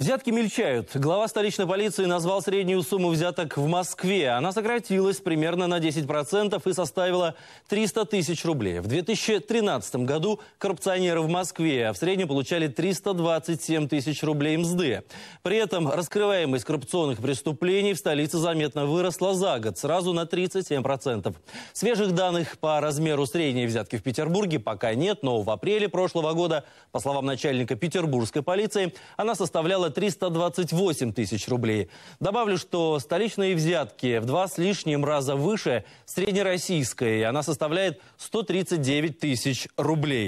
Взятки мельчают. Глава столичной полиции назвал среднюю сумму взяток в Москве. Она сократилась примерно на 10% и составила 300 тысяч рублей. В 2013 году коррупционеры в Москве а в среднем получали 327 тысяч рублей мзды. При этом раскрываемость коррупционных преступлений в столице заметно выросла за год, сразу на 37%. Свежих данных по размеру средней взятки в Петербурге пока нет, но в апреле прошлого года, по словам начальника петербургской полиции, она составляла 328 тысяч рублей. Добавлю, что столичные взятки в два с лишним раза выше среднероссийской. Она составляет 139 тысяч рублей.